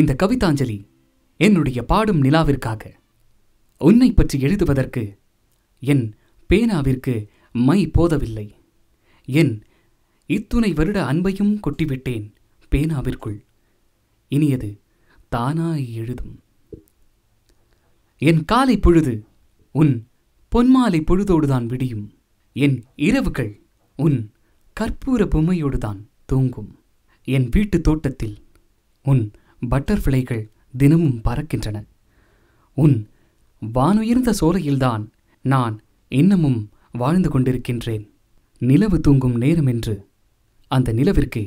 இந்த கவிதாஞ்சலி என்னுடைய பாடும் நிலாவிற்காக உன்னை பற்றி எழுதுவதற்கு என் பேனாவிற்கு மை போதவில்லை என் இத்துணை வருட அன்பையும் கொட்டிவிட்டேன் பேனாவிற்குள் இனியது தானாய் எழுதும் என் காலை பொழுது உன் பொன்மாலை பொழுதோடுதான் விடியும் என் இரவுகள் உன் கற்பூர பொம்மையோடுதான் தூங்கும் என் வீட்டு தோட்டத்தில் உன் பட்டர்ஃப்ளைகள் தினமும் பறக்கின்றன உன் வானுயர்ந்த சோலையில்தான் நான் இன்னமும் வாழ்ந்து கொண்டிருக்கின்றேன் நிலவு தூங்கும் நேரம் என்று அந்த நிலவிற்கு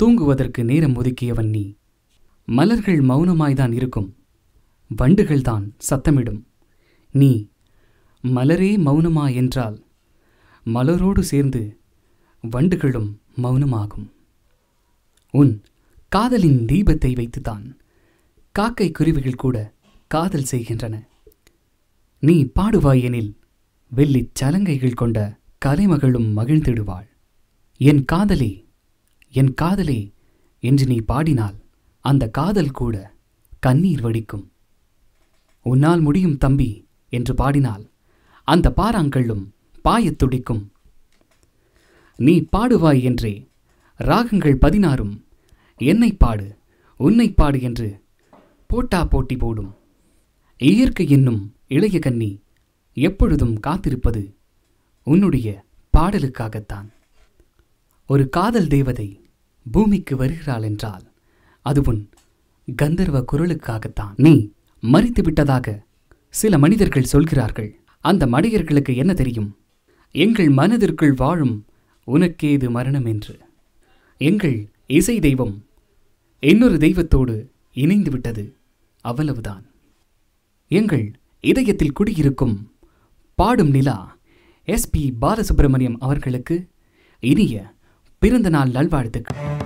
தூங்குவதற்கு நேரம் ஒதுக்கியவன் நீ மலர்கள் மௌனமாய்தான் இருக்கும் வண்டுகள்தான் சத்தமிடும் நீ மலரே மௌனமா என்றால் மலரோடு சேர்ந்து வண்டுகளும் மௌனமாகும் உன் காதலின் தீபத்தை வைத்துத்தான் காக்கை குருவிகள் கூட காதல் செய்கின்றன நீ பாடுவாய் எனில் வெள்ளிச் சலங்கைகள் கொண்ட கலைமகளும் மகிழ்ந்திடுவாள் என் காதலே என் காதலே என்று நீ பாடினால் அந்த காதல் கூட கண்ணீர் வடிக்கும் உன்னால் முடியும் தம்பி என்று பாடினால் அந்த பாறாங்கல்லும் பாயத் துடிக்கும் நீ பாடுவாய் என்றே ராகங்கள் பதினாறும் என்னை பாடு உன்னை பாடு என்று போட்டா போட்டி போடும் இயற்கை என்னும் இளைய கன்னி எப்பொழுதும் காத்திருப்பது உன்னுடைய பாடலுக்காகத்தான் ஒரு காதல் தேவதை பூமிக்கு வருகிறாள் என்றால் அது உன் கந்தர்வ குரலுக்காகத்தான் நீ மறித்து விட்டதாக சில மனிதர்கள் சொல்கிறார்கள் அந்த மடையர்களுக்கு என்ன தெரியும் எங்கள் மனதிற்குள் வாழும் உனக்கேது மரணம் என்று எங்கள் இசை தெய்வம் இன்னொரு தெய்வத்தோடு இணைந்து விட்டது அவ்வளவுதான் எங்கள் இதயத்தில் குடியிருக்கும் பாடும் நிலா எஸ் பி பாலசுப்ரமணியம் அவர்களுக்கு இனிய பிறந்தநாள் நல்வாழ்த்துக்கள்